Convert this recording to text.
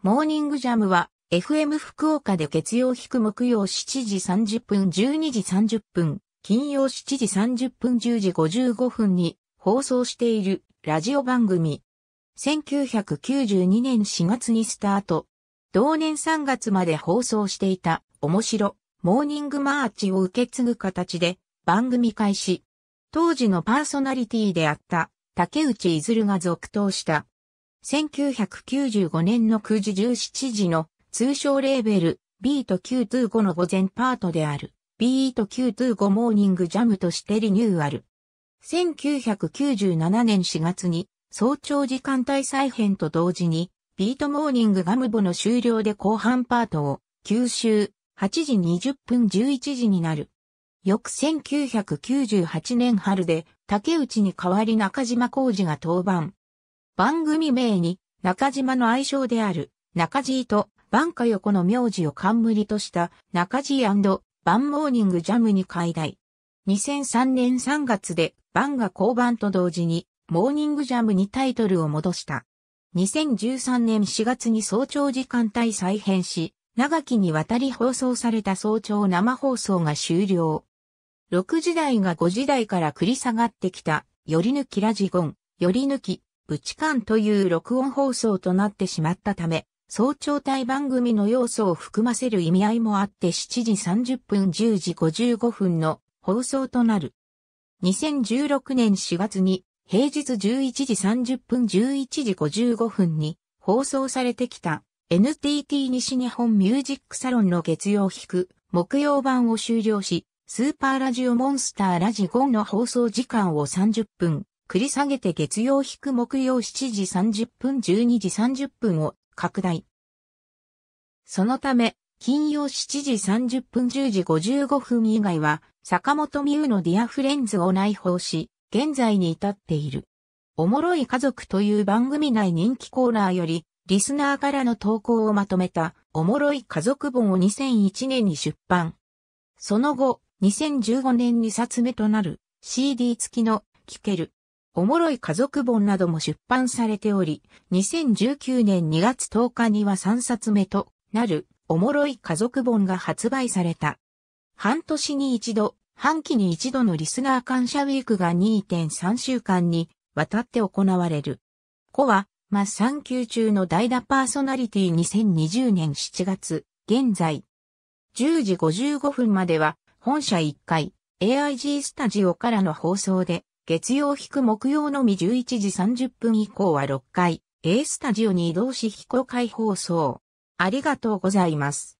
モーニングジャムは FM 福岡で月曜引く木曜7時30分12時30分、金曜7時30分10時55分に放送しているラジオ番組。1992年4月にスタート。同年3月まで放送していた面白モーニングマーチを受け継ぐ形で番組開始。当時のパーソナリティであった竹内いずるが続投した1995年の9時17時の通称レーベル B と9 2 5の午前パートである B と9 2 5モーニングジャムとしてリニューアル。1997年4月に早朝時間帯再編と同時にビートモーニングガムボの終了で後半パートを吸収8時20分11時になる。翌1998年春で竹内に代わり中島浩二が登板。番組名に中島の愛称である中地と番下横の名字を冠とした中地番モーニングジャムに解題。2003年3月で番が降板と同時にモーニングジャムにタイトルを戻した。2013年4月に早朝時間帯再編し、長きにわたり放送された早朝生放送が終了。6時台が5時台から繰り下がってきた、より抜きラジゴン、より抜き、ブチカンという録音放送となってしまったため、早朝帯番組の要素を含ませる意味合いもあって7時30分10時55分の放送となる。2016年4月に平日11時30分11時55分に放送されてきた NTT 西日本ミュージックサロンの月曜引く木曜版を終了し、スーパーラジオモンスターラジ5の放送時間を30分繰り下げて月曜引く木曜7時30分12時30分を拡大。そのため、金曜7時30分10時55分以外は、坂本美優のディアフレンズを内包し、現在に至っている。おもろい家族という番組内人気コーナーより、リスナーからの投稿をまとめた、おもろい家族本を2001年に出版。その後、2015年2冊目となる、CD 付きの、聞ける。おもろい家族本なども出版されており、2019年2月10日には3冊目となる、おもろい家族本が発売された。半年に一度、半期に一度のリスナー感謝ウィークが2.3週間にわたって行われる。子は、ま産休中の代打パーソナリティ2020年7月、現在、10時55分までは、本社1階、AIG スタジオからの放送で月曜引木曜のみ11時30分以降は6回、A スタジオに移動し非公開放送。ありがとうございます。